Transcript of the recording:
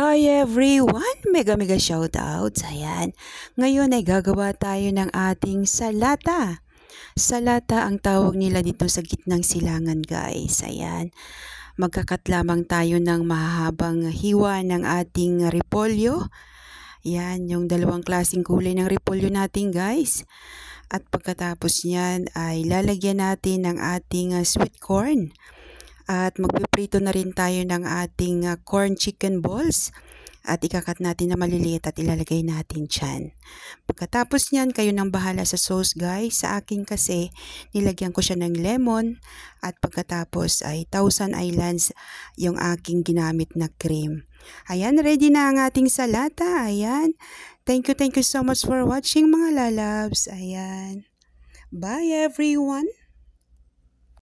Hi everyone! Mega mega shoutouts! Ayan. Ngayon ay gagawa tayo ng ating salata. Salata ang tawag nila dito sa gitnang silangan guys. Ayan. Magkakat lamang tayo ng mahabang hiwa ng ating repolyo. Ayan, yung dalawang klaseng kulay ng repolyo natin guys. At pagkatapos niyan ay lalagyan natin ng ating ah, sweet corn. At magpiprito na rin tayo ng ating uh, corn chicken balls at ikakat natin na maliliit at ilalagay natin dyan. Pagkatapos niyan, kayo nang bahala sa sauce guys. Sa akin kasi, nilagyan ko siya ng lemon at pagkatapos ay Thousand Islands yung aking ginamit na cream. Ayan, ready na ang ating salata. Ayan. Thank you, thank you so much for watching mga lalabs. Ayan. Bye everyone!